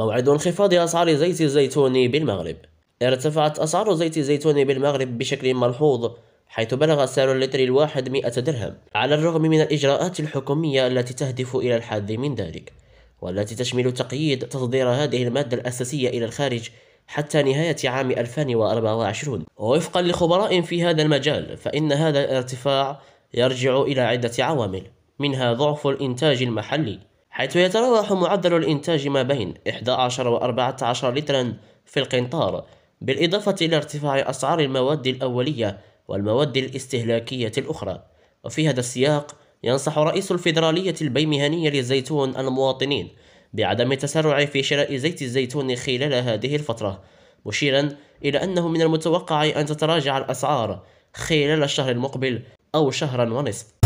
موعد انخفاض أسعار زيت الزيتون بالمغرب ارتفعت أسعار زيت الزيتون بالمغرب بشكل ملحوظ حيث بلغ سعر اللتر الواحد 100 درهم على الرغم من الإجراءات الحكومية التي تهدف إلى الحد من ذلك والتي تشمل تقييد تصدير هذه المادة الأساسية إلى الخارج حتى نهاية عام 2024 ووفقا لخبراء في هذا المجال فإن هذا الارتفاع يرجع إلى عدة عوامل منها ضعف الإنتاج المحلي حيث يتراوح معدل الإنتاج ما بين 11 و 14 لترا في القنطار بالإضافة إلى ارتفاع أسعار المواد الأولية والمواد الاستهلاكية الأخرى وفي هذا السياق ينصح رئيس الفيدرالية البيمهنية للزيتون المواطنين بعدم التسرع في شراء زيت الزيتون خلال هذه الفترة مشيرا إلى أنه من المتوقع أن تتراجع الأسعار خلال الشهر المقبل أو شهرا ونصف